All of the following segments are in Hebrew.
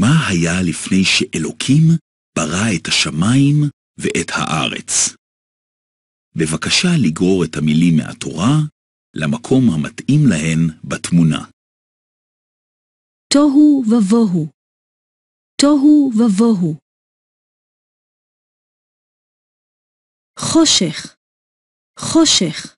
מה היה לפני שאלוקים ברא את השמיים ואת הארץ? בבקשה לגרור את המילים מהתורה למקום המתאים להן בתמונה. תוהו ובוהו תוהו ובוהו חושך, חושך.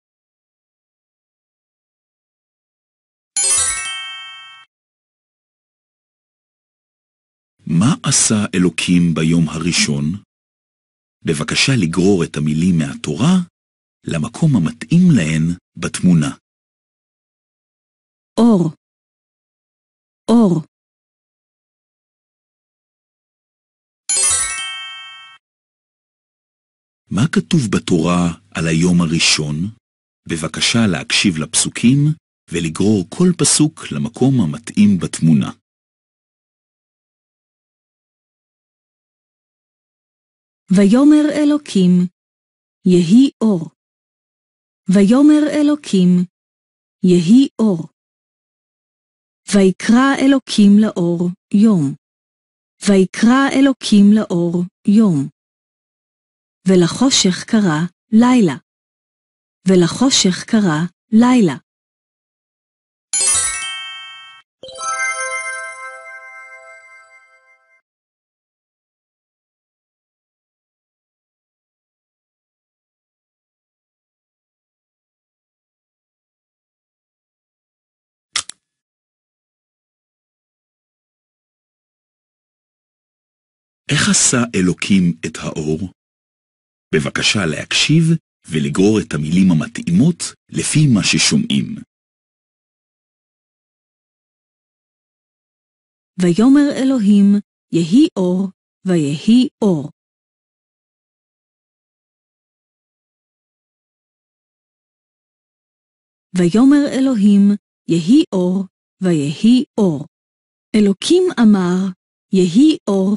מה עשה אלוקים ביום הראשון? בבקשה לגרור את המילים מהתורה למקום המתאים להן בתמונה. אור, אור. מה כתוב בתורה על היום הראשון? בבקשה להקשיב לפסוקים ולגרור כל פסוק למקום המתאים בתמונה. ויאמר אלוקים, יהי אור. ויאמר אלוקים, יהי אור. ויקרא אלוקים לאור יום. ויקרא אלוקים לאור יום. ולחושך קרא לילה. ולחושך קרא לילה. איך עשה אלוקים את האור? בבקשה להקשיב ולגרור את המילים המתאימות לפי מה ששומעים. ויאמר אלוהים, יהי אור, ויהי אור. ויאמר אלוהים, יהי אור, ויהי אור. אלוקים אמר, יהי אור,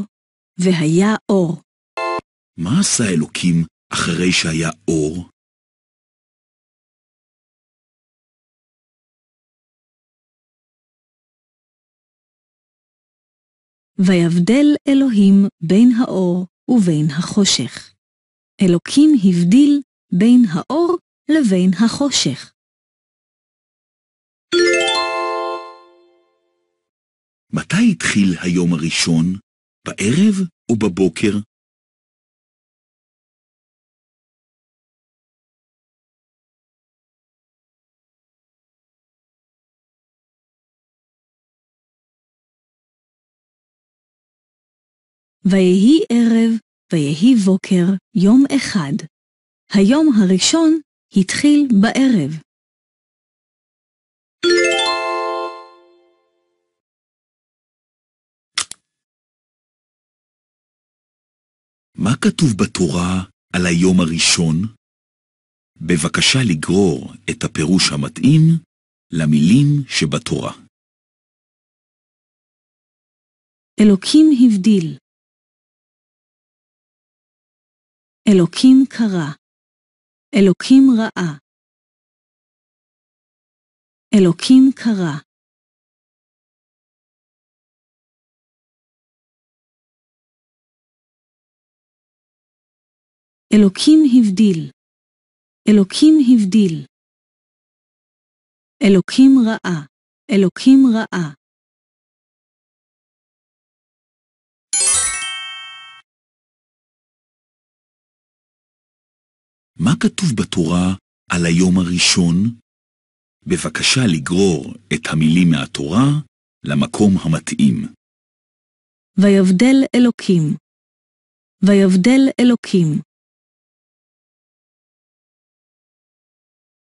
והיה אור. מה עשה אלוקים אחרי שהיה אור? ויבדל אלוהים בין האור ובין החושך. אלוקים הבדיל בין האור לבין החושך. מתי התחיל היום הראשון? בערב בבוקר? ויהי ערב, ויהי בוקר, יום אחד. היום הראשון התחיל בערב. מה כתוב בתורה על היום הראשון? בבקשה לגרור את הפירוש המתאים למילים שבתורה. אלוקים הבדיל אלוקים קרא, אלוקים ראה. אלוקים קרא. אלוקים הבדיל. אלוקים הבדיל. אלוקים ראה. אלוקים ראה. מה כתוב בתורה על היום הראשון? בבקשה לגרור את המילים מהתורה למקום המתאים. ויבדל אלוקים. ויבדל אלוקים.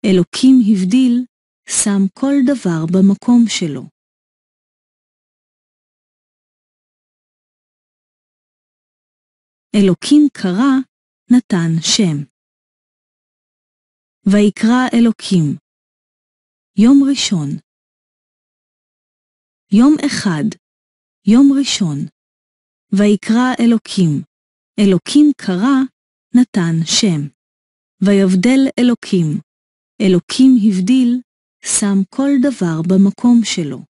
אלוקים הבדיל, שם כל דבר במקום שלו. אלוקים קרא, נתן שם. ויקרא אלוקים. יום ראשון. יום אחד. יום ראשון. ויקרא אלוקים. אלוקים קרא, נתן שם. ויבדל אלוקים. אלוקים הבדיל, שם כל דבר במקום שלו.